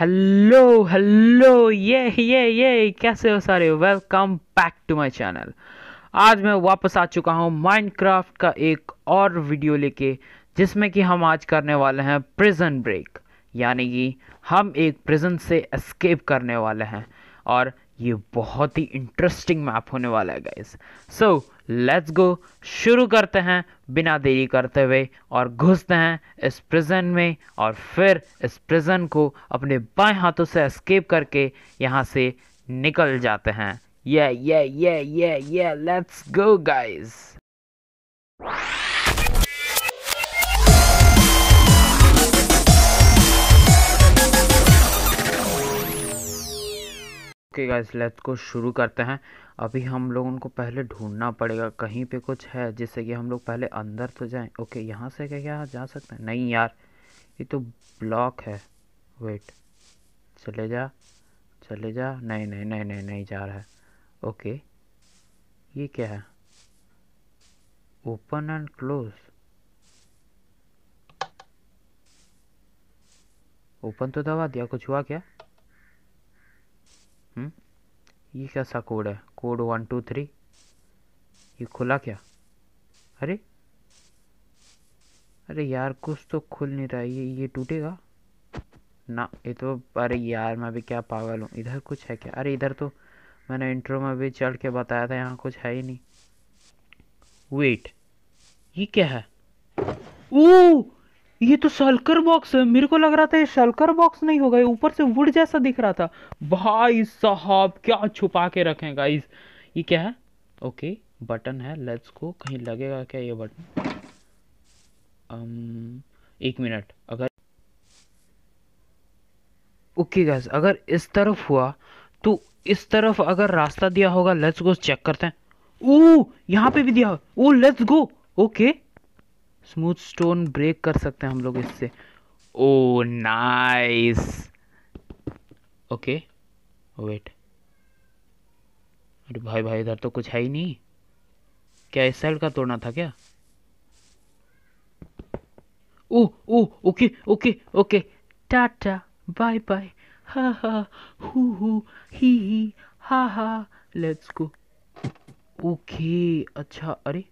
Hello hello ये ये ये कैसे हो सारे welcome back to my channel आज मैं वापस आ चुका हूँ माइनक्राफ्ट का एक और वीडियो लेके जिसमें कि हम आज करने वाले हैं प्रिजन ब्रेक यानी कि हम एक प्रिजन से एस्केप करने वाले हैं और ये बहुत ही इंटरेस्टिंग मैप होने वाला है guys so so, let's go शुरू करते हैं बिना देरी करते हुए और घुसते हैं इस प्रिजन में और फिर इस प्रिजन को अपने बाएं हाथों से एस्केप करके यहाँ से निकल जाते हैं ये ये ये ये ये let's go guys okay guys let's को शुरू करते हैं अभी हम लोगों को पहले ढूंढना पड़ेगा कहीं पे कुछ है जिससे कि हम लोग पहले अंदर तो जाएं ओके यहाँ से क्या जा सकते हैं नहीं यार ये तो ब्लॉक है वेट चले जा चले जा नहीं नहीं नहीं नहीं नहीं जा रहा है ओके ये क्या है ओपन एंड क्लोज ओपन तो दबा दिया कुछ हुआ क्या Hmm? ये कैसा कोड है कोड वन टू थ्री ये खुला क्या अरे अरे यार कुछ तो खुल नहीं रहा ये ये टूटेगा ना ये तो अरे यार मैं भी क्या पागल हूँ इधर कुछ है क्या अरे इधर तो मैंने इंट्रो में भी चढ़ के बताया था यहाँ कुछ है ही नहीं वेट ये क्या है ओ ये तो शल्कर बॉक्स है मेरे को लग रहा था ये शलकर बॉक्स नहीं होगा ऊपर से वुड जैसा दिख रहा था भाई साहब क्या छुपा के रखे गाइज ये क्या है ओके बटन है लेट्स को कहीं लगेगा क्या ये बटन अम, um, एक मिनट अगर ओके गैस अगर इस तरफ हुआ तो इस तरफ अगर रास्ता दिया होगा लेट्स गो चेक करते हैं ओ यहाँ पे भी दिया ओ let's go okay smooth stone break कर सकते हैं हम लोग इससे ओ नाइस ओके वेट अरे भाई भाई इधर तो कुछ है ही नहीं क्या इस साइड का तोड़ना था क्या ओ ओ ओके ओके ओके टाटा बाय बाय हा हा ही ही हा हा लेट्स गो ओके अच्छा अरे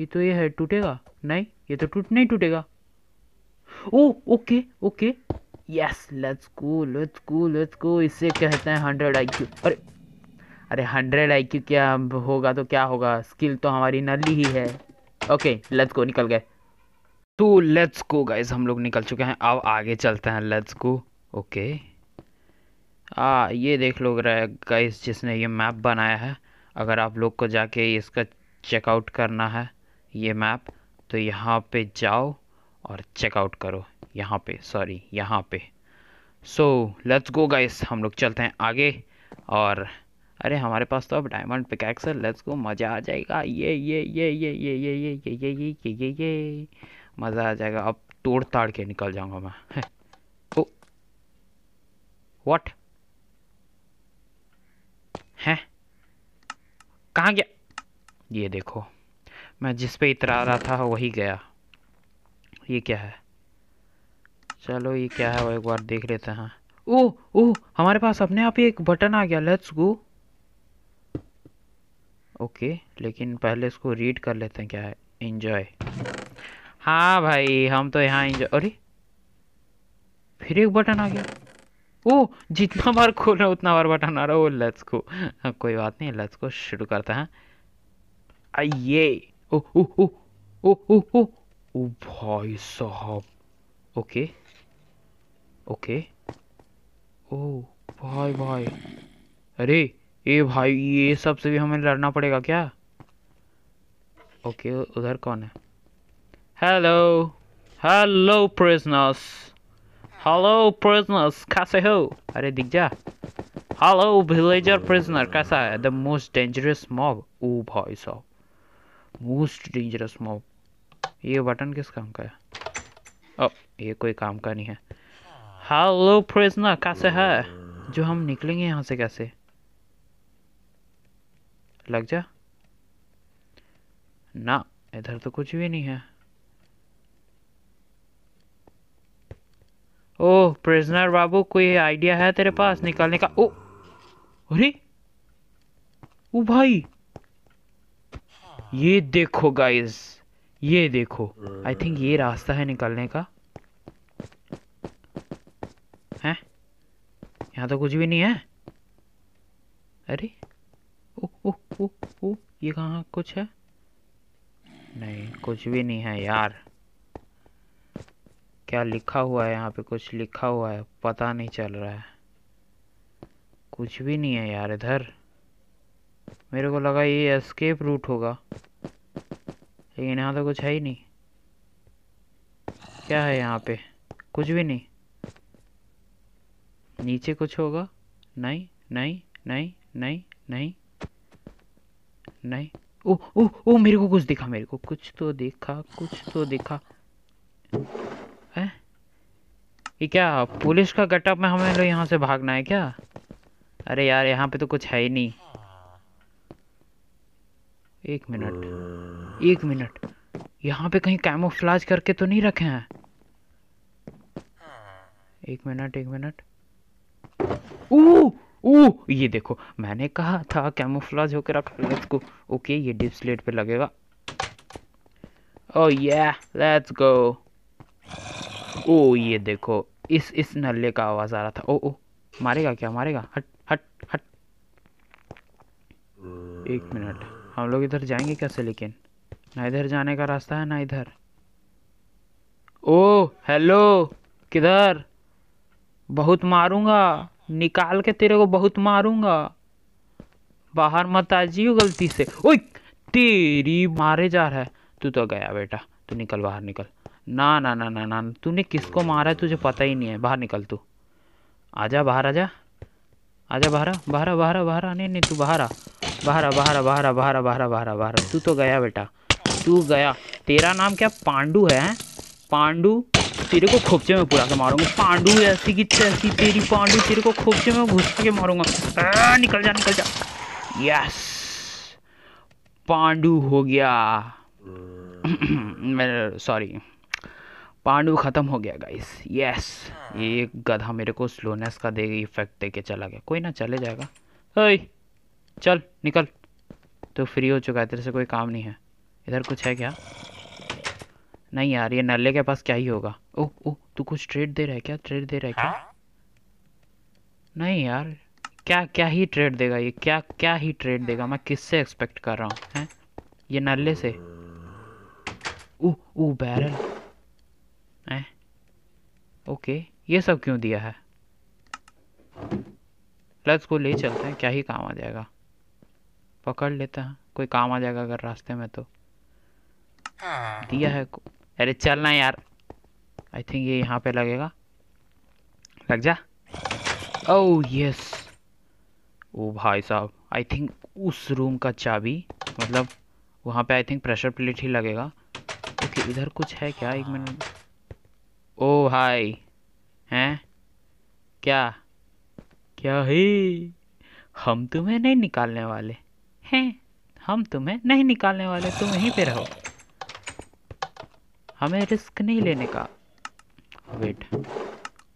ये तो ये है टूटेगा नहीं ये तो टूट नहीं टूटेगा ओ okay okay yes let's go let's go let's go इसे कहते हैं हंड्रेड आई क्यू अरे अरे हंड्रेड आई क्यू क्या होगा तो क्या होगा स्किल तो हमारी नली ही है ओके लेट्स गो निकल गए तो लेट्स गो गाइज हम लोग निकल चुके हैं अब आगे चलते हैं लेट्स गो ओके आ ये देख लोग गाइज जिसने ये मैप बनाया है अगर आप लोग को जाके इसका चेकआउट करना है ये मैप तो यहाँ पे जाओ और चेकआउट करो यहाँ पे सॉरी यहाँ पे सो लेट्स गो गाइस हम लोग चलते हैं आगे और अरे हमारे पास तो अब डायमंड पिकैक्स है लेट्स गो मज़ा आ जाएगा ये ये ये ये ये ये ये ये ये ये ये ये ये मज़ा आ जाएगा अब तोड़ ताड़ के निकल जाऊंगा मैं ओ व्हाट हैं कहाँ गया ये देखो मैं जिस पे इतरा रहा था वही गया ये क्या है चलो ये क्या है वो एक बार देख लेते हैं ओ ओ हमारे पास अपने आप ही एक बटन आ गया लेट्स गो ओके लेकिन पहले इसको रीड कर लेते हैं क्या है इन्जॉय हाँ भाई हम तो यहाँ इंजॉय अरे फिर एक बटन आ गया ओ जितना बार खोल रहा उतना बार बटन आ रहा है वो लेट्स को कोई बात नहीं लेट्स को शुरू करते हैं आइए ओ ओ ओ ओ भाई साहब ओके ओके ओ भाई भाई अरे ये भाई ये सब से भी हमें लड़ना पड़ेगा क्या ओके उधर कौन है hello hello prisoners hello prisoners कैसे हो अरे दिख जा हेलो विलेजर प्रिजनर कैसा है द मोस्ट डेंजरस मॉब ओ भाई साहब मोस्ट डेंजरस मॉब ये बटन किस काम का है ओ oh, ये कोई काम का नहीं है हेलो प्रेजना कैसे है जो हम निकलेंगे यहाँ से कैसे लग जा ना इधर तो कुछ भी नहीं है ओ oh, प्रिजनर बाबू कोई आइडिया है तेरे पास निकालने का ओ oh, अरे ओ भाई ये देखो गाइस ये देखो आई थिंक ये रास्ता है निकलने का है यहाँ तो कुछ भी नहीं है अरे ओ ओ ओ ओ ये कहाँ कुछ है नहीं कुछ भी नहीं है यार क्या लिखा हुआ है यहाँ पे कुछ लिखा हुआ है पता नहीं चल रहा है कुछ भी नहीं है यार इधर मेरे को लगा ये एस्केप रूट होगा लेकिन यहाँ तो कुछ है ही नहीं क्या है यहाँ पे कुछ भी नहीं नीचे कुछ होगा नहीं नहीं नहीं नहीं नहीं नहीं ओ ओ ओ मेरे को कुछ दिखा मेरे को कुछ तो दिखा कुछ तो दिखा है ये क्या पुलिस का गटअप में हमें लोग यहाँ से भागना है क्या अरे यार यहाँ पे तो कुछ है ही नहीं एक मिनट एक मिनट यहाँ पे कहीं कैमोफ्लाज करके तो नहीं रखे हैं एक मिनट एक मिनट ओ ओ ये देखो मैंने कहा था कैमोफ्लाज होकर आप लेट्स ओके ये डिप स्लेट पे लगेगा ओ ये लेट्स गो ओ ये देखो इस इस नल्ले का आवाज़ आ रहा था ओ ओ मारेगा क्या मारेगा हट हट हट एक मिनट हम लोग इधर जाएंगे कैसे लेकिन ना इधर जाने का रास्ता है ना इधर ओ हेलो किधर बहुत मारूंगा निकाल के तेरे को बहुत मारूंगा बाहर मत आ जियो गलती से ओए तेरी मारे जा रहा है तू तो गया बेटा तू निकल बाहर निकल ना ना ना ना ना तूने किसको मारा है तुझे पता ही नहीं है बाहर निकल तू आजा बाहर आजा आजा बहरा बहरा बहरा बहरा नहीं नहीं तू बाहरा बहरा बहरा बहरा बहरा बहरा बहरा बहरा तू तो गया बेटा तू गया तेरा नाम क्या पांडू है पांडू तेरे को खोपचे में पुरा के मारूंगा पांडू ऐसी की तैसी तेरी पांडू तेरे को खोपचे में घुस के मारूंगा आ, निकल जा निकल जा यस पांडू हो गया सॉरी पांडू ख़त्म हो गया गाइस हाँ। यस ये गधा मेरे को स्लोनेस का दे इफेक्ट दे के चला गया कोई ना चले जाएगा ओए चल निकल तो फ्री हो चुका है तेरे से कोई काम नहीं है इधर कुछ है क्या नहीं यार ये नल्ले के पास क्या ही होगा ओह ओह तू कुछ ट्रेड दे रहा है क्या ट्रेड दे रहा है क्या हाँ। नहीं यार क्या क्या ही ट्रेड देगा ये क्या क्या ही ट्रेड हाँ। देगा मैं किससे एक्सपेक्ट कर रहा हूँ हैं ये नल्ले से ओह ओह बैरल हैं ओके ये सब क्यों दिया है लफ्ज़ को ले चलते हैं क्या ही काम आ जाएगा पकड़ लेते हैं कोई काम आ जाएगा अगर रास्ते में तो दिया है अरे चलना यार आई थिंक ये यहाँ पे लगेगा लग जा ओ यस ओ भाई साहब आई थिंक उस रूम का चाबी मतलब वहाँ पे आई थिंक प्रेशर प्लेट ही लगेगा ओके इधर कुछ है क्या एक मिनट ओ हाय हैं क्या क्या ही हम तुम्हें नहीं निकालने वाले हैं हम तुम्हें नहीं निकालने वाले तुम वहीं पे रहो हमें रिस्क नहीं लेने का वेट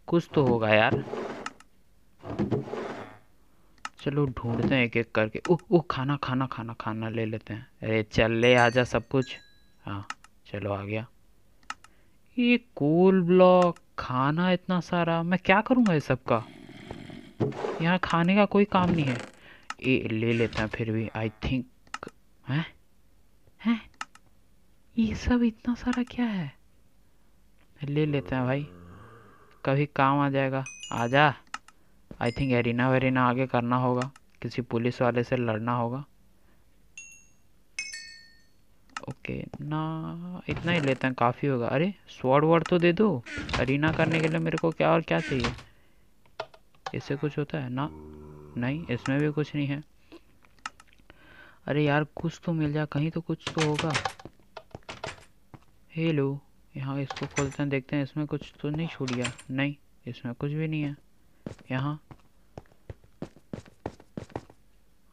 कुछ तो होगा यार चलो ढूंढते हैं एक एक करके ओह ओह खाना खाना खाना खाना ले लेते हैं अरे चल ले आजा सब कुछ हाँ चलो आ गया ये कोल ब्लॉक खाना इतना सारा मैं क्या करूँगा ये सब का यहाँ खाने का कोई काम नहीं है ए ले लेते हैं फिर भी आई थिंक हैं हैं ये सब इतना सारा क्या है ले लेते हैं भाई कभी काम आ जाएगा आ जा आई थिंक एरिना वेरिना आगे करना होगा किसी पुलिस वाले से लड़ना होगा ओके ना इतना ही लेते हैं काफ़ी होगा अरे स्वाड वॉर्ड तो दे दो अरीना करने के लिए मेरे को क्या और क्या चाहिए इससे कुछ होता है ना नहीं इसमें भी कुछ नहीं है अरे यार कुछ तो मिल जाए कहीं तो कुछ तो होगा हेलो यहाँ इसको खोलते हैं देखते हैं इसमें कुछ तो नहीं छूट गया नहीं इसमें कुछ भी नहीं है यहाँ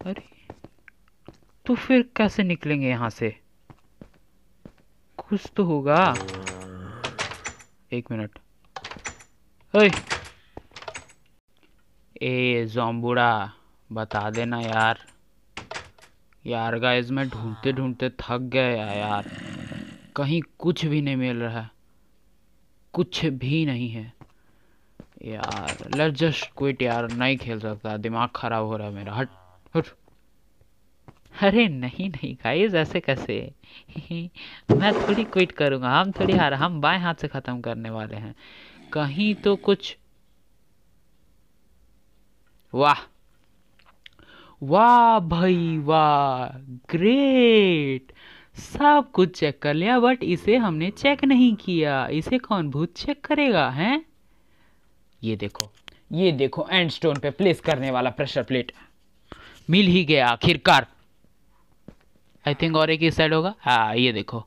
अरे तो फिर कैसे निकलेंगे यहाँ से कुछ तो होगा एक मिनट ए जोम्बुड़ा बता देना यार यार गाइस मैं ढूंढते ढूंढते थक गया यार कहीं कुछ भी नहीं मिल रहा है कुछ भी नहीं है यार लेट जस्ट क्विट यार नहीं खेल सकता दिमाग खराब हो रहा है मेरा हट हट अरे नहीं नहीं गाइस ऐसे कैसे मैं थोड़ी क्विट करूंगा हम थोड़ी हार हम बाएं हाथ से ख़त्म करने वाले हैं कहीं तो कुछ वाह वाह भाई वाह ग्रेट सब कुछ चेक कर लिया बट इसे हमने चेक नहीं किया इसे कौन भूत चेक करेगा हैं ये देखो ये देखो एंड स्टोन पे प्लेस करने वाला प्रेशर प्लेट मिल ही गया आखिरकार आई थिंक और एक इस साइड होगा हाँ ये देखो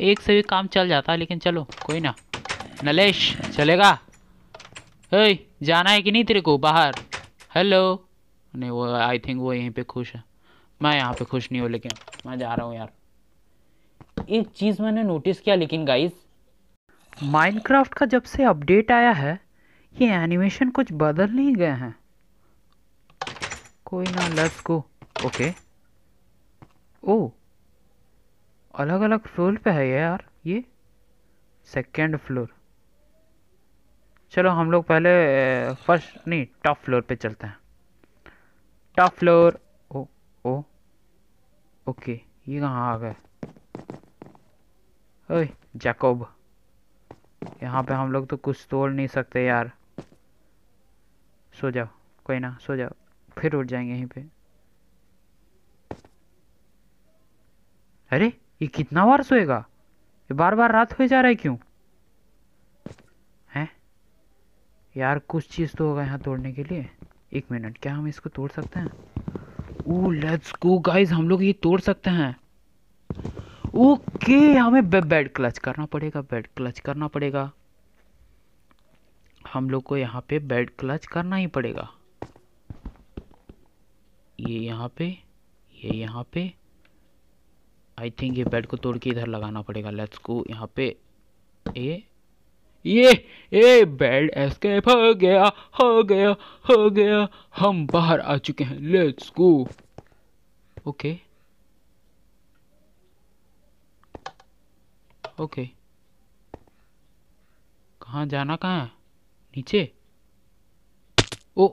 एक से भी काम चल जाता है लेकिन चलो कोई ना नलेश चलेगा हे जाना है कि नहीं तेरे को बाहर हेलो नहीं वो आई थिंक वो यहीं पे खुश है मैं यहाँ पे खुश नहीं हूँ लेकिन मैं जा रहा हूँ यार एक चीज़ मैंने नोटिस किया लेकिन गाइज माइनक्राफ्ट का जब से अपडेट आया है ये एनिमेशन कुछ बदल नहीं गए हैं कोई ना लेट्स गो ओके ओ अलग अलग फ्लोर पे है यार ये सेकेंड फ्लोर चलो हम लोग पहले फर्स्ट नहीं टॉप फ्लोर पे चलते हैं टॉप फ्लोर ओ ओ ओके ये कहाँ आ गए ओए जैकोब यहाँ पे हम लोग तो कुछ तोड़ नहीं सकते यार सो जाओ कोई ना सो जाओ फिर उठ जाएंगे यहीं पे अरे ये कितना बार सोएगा ये बार बार रात हो जा रहा है क्यों हैं यार कुछ चीज़ तो होगा यहाँ तोड़ने के लिए एक मिनट क्या हम इसको तोड़ सकते हैं ओ लेट्स गो गाइस हम लोग ये तोड़ सकते हैं ओके हमें बेड क्लच करना पड़ेगा बेड क्लच करना पड़ेगा हम लोग को यहाँ पे बेड क्लच करना ही पड़ेगा ये यहाँ पे ये यहाँ पे आई थिंक ये बेड को तोड़ के इधर लगाना पड़ेगा लेट्स को यहाँ पे ए ये ए बेड एस्केप हो गया हो गया हो गया हम बाहर आ चुके हैं लेट्स गो ओके ओके कहाँ जाना कहाँ है नीचे ओ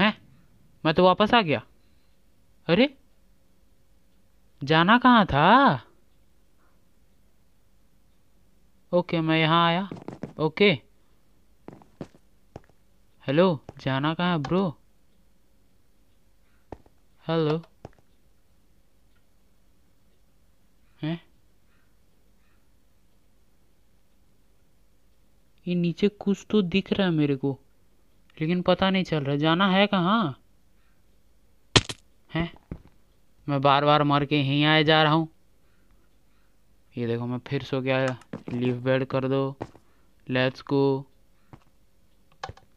हैं मैं तो वापस आ गया अरे जाना कहाँ था ओके मैं यहाँ आया ओके हेलो जाना कहाँ ब्रो हेलो ये नीचे कुछ तो दिख रहा है मेरे को लेकिन पता नहीं चल रहा जाना है कहाँ मैं बार बार मर के यहीं आए जा रहा हूँ ये देखो मैं फिर सो गया लीव बेड कर दो लेट्स को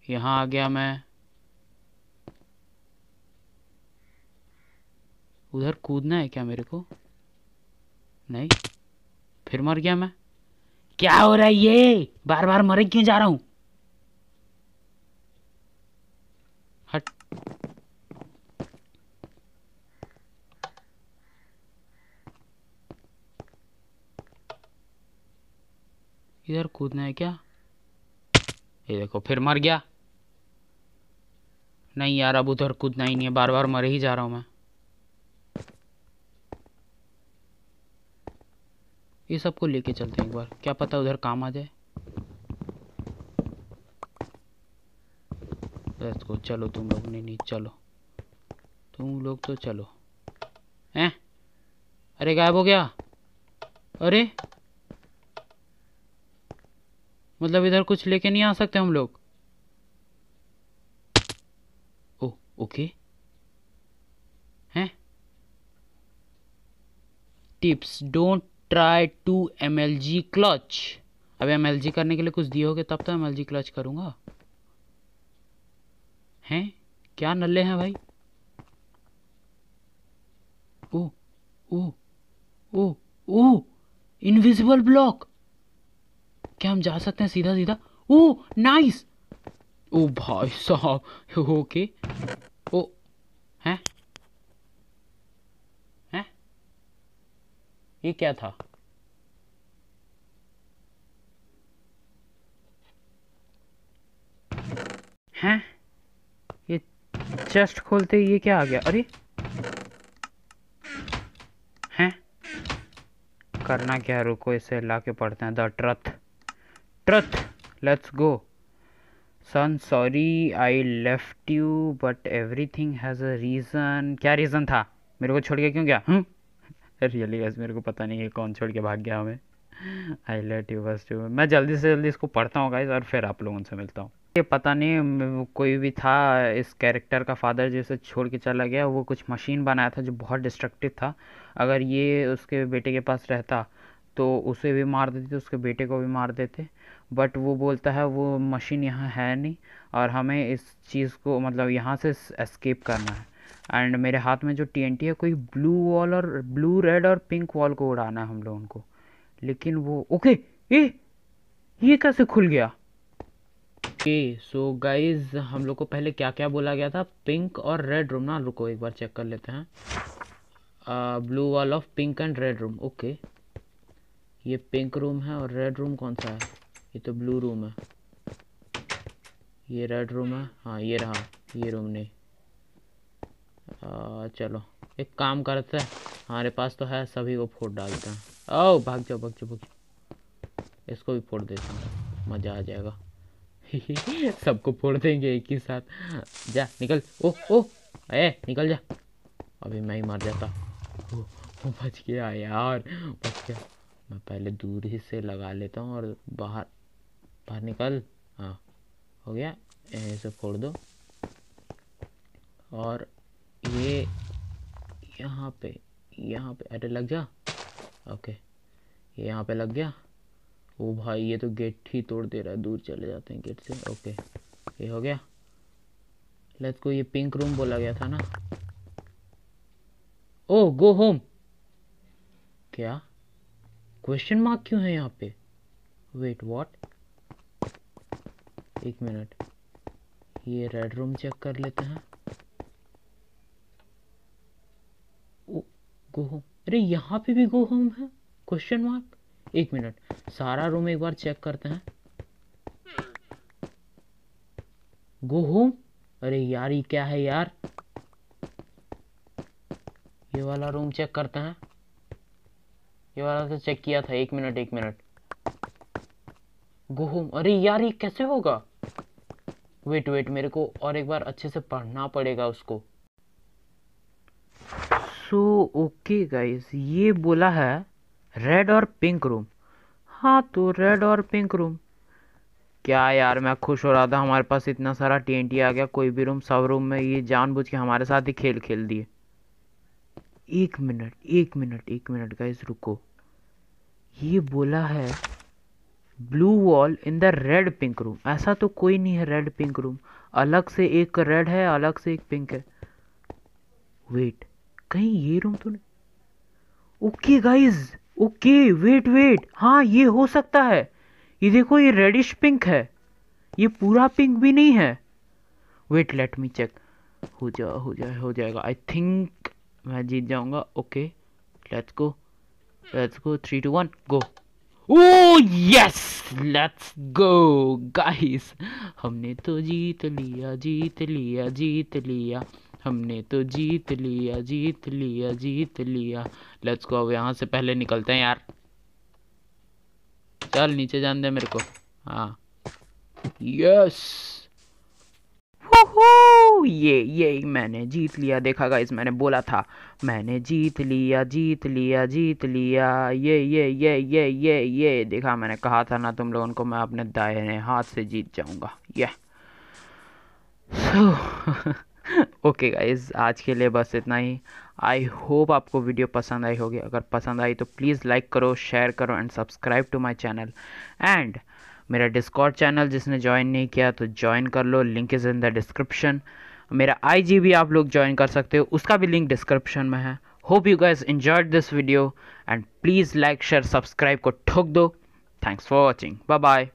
यहाँ आ गया मैं उधर कूदना है क्या मेरे को नहीं फिर मर गया मैं क्या हो रहा है ये बार बार मरे क्यों जा रहा हूँ इधर कूदना है क्या ये देखो फिर मर गया नहीं यार अब उधर कूदना ही नहीं है बार बार मर ही जा रहा हूँ मैं ये सबको लेके चलते हैं एक बार क्या पता उधर काम आ जाए लेट्स तो चलो तुम लोग नहीं नहीं चलो तुम लोग तो चलो हैं अरे गायब हो गया अरे मतलब इधर कुछ लेके नहीं आ सकते हम लोग ओ ओके हैं tips don't try to M L G clutch अब एम एल जी करने के लिए कुछ दिए होगे तब तो एम एल जी क्लच करूँगा हैं क्या नल्ले हैं भाई ओ ओ ओ ओ इनविजिबल ब्लॉक क्या हम जा सकते हैं सीधा सीधा ओ नाइस ओ भाई साहब ओके ओ हैं हैं ये क्या था हैं ये चेस्ट खोलते ये क्या आ गया अरे हैं करना क्या रुको इसे ला के पढ़ते हैं the truth truth let's go son sorry I left you but thing has a reason क्या रीज़न था मेरे को छोड़ के क्यों गया रियली हम्म? गैस मेरे को पता नहीं है कौन छोड़ के भाग गया हमें आई लेट यू बस टू मैं जल्दी से जल्दी इसको पढ़ता हूँ गाइज और फिर आप लोगों से मिलता हूँ ये पता नहीं कोई भी था इस कैरेक्टर का फादर जिसे छोड़ के चला गया वो कुछ मशीन बनाया था जो बहुत डिस्ट्रक्टिव था अगर ये उसके बेटे के पास रहता तो उसे भी मार देते उसके बेटे को भी मार देते बट वो बोलता है वो मशीन यहाँ है नहीं और हमें इस चीज़ को मतलब यहाँ से एस्केप करना है एंड मेरे हाथ में जो टी है कोई ब्लू वॉल और ब्लू रेड और पिंक वॉल को उड़ाना है हम लोगों को लेकिन वो ओके ये ये कैसे खुल गया ओके सो गाइज हम लोग को पहले क्या क्या बोला गया था पिंक और रेड रूम ना रुको एक बार चेक कर लेते हैं blue wall off pink and red room okay ये पिंक रूम है और रेड रूम कौन सा है ये तो ब्लू रूम है ये रेड रूम है हाँ ये रहा ये रूम नहीं आ, चलो एक काम करते हैं हमारे पास तो है सभी को फोड़ डालते हैं ओ भाग जाओ भाग जाओ भाग जाओ इसको भी फोड़ देते हैं मज़ा आ जाएगा सबको फोड़ देंगे एक ही साथ जा निकल ओ ओ ए निकल जा अभी मैं ही मर जाता ओ, ओ बच गया यार बच गया मैं पहले दूर ही से लगा लेता हूँ और बाहर बाहर निकल हाँ हो गया ऐसे फोड़ दो और ये यहाँ पे यहाँ पे अरे लग जा ओके ये यहाँ पे लग गया ओ भाई ये तो गेट ही तोड़ दे रहा है दूर चले जाते हैं गेट से ओके ये हो गया लेट्स को ये पिंक रूम बोला गया था ना ओ गो होम क्या क्वेश्चन मार्क क्यों है यहाँ पे वेट वॉट एक मिनट ये रेड रूम चेक कर लेते हैं ओ गो होम अरे यहाँ पे भी गो होम है क्वेश्चन मार्क एक मिनट सारा रूम एक बार चेक करते हैं गो होम अरे यार ये क्या है यार ये वाला रूम चेक करते हैं ये वाला तो चेक किया था एक मिनट एक मिनट गो होम अरे यार ये कैसे होगा वेट वेट मेरे को और एक बार अच्छे से पढ़ना पड़ेगा उसको सो ओके गाइस ये बोला है रेड और पिंक रूम हाँ तो रेड और पिंक रूम क्या यार मैं खुश हो रहा था हमारे पास इतना सारा टी आ गया कोई भी रूम सब रूम में ये जानबूझ के हमारे साथ ही खेल खेल दिए एक मिनट एक मिनट एक मिनट गाइस रुको ये बोला है blue wall in the red pink room ऐसा तो कोई नहीं है रेड पिंक रूम अलग से एक रेड है अलग से एक पिंक है वेट कहीं ये रूम तो नहीं okay guys okay wait wait हाँ ये हो सकता है ये देखो ये रेडिश पिंक है ये पूरा पिंक भी नहीं है वेट लेट मी चेक हो जा हो जाए हो जाएगा आई थिंक मैं जीत जाऊंगा okay let's go let's go three two one go ओ यस लेट्स गो गाइस हमने तो जीत लिया जीत लिया जीत लिया हमने तो जीत लिया जीत लिया जीत लिया लेट्स गो अब यहाँ से पहले निकलते हैं यार चल नीचे जान दे मेरे को हाँ यस ये ये मैंने जीत लिया देखा गाइस मैंने बोला था मैंने जीत लिया जीत लिया जीत लिया ये ये ये ये ये ये देखा मैंने कहा था ना तुम लोगों को मैं अपने दाहिने हाथ से जीत जाऊंगा ये सो ओके गाइस आज के लिए बस इतना ही आई होप आपको वीडियो पसंद आई होगी अगर पसंद आई तो प्लीज़ लाइक करो शेयर करो and subscribe to my channel and मेरा डिस्कॉर्ड चैनल जिसने ज्वाइन नहीं किया तो ज्वाइन कर लो link is in the description मेरा आई भी आप लोग ज्वाइन कर सकते हो उसका भी लिंक डिस्क्रिप्शन में है hope you guys enjoyed this video and please like share subscribe को ठोक दो thanks for watching bye bye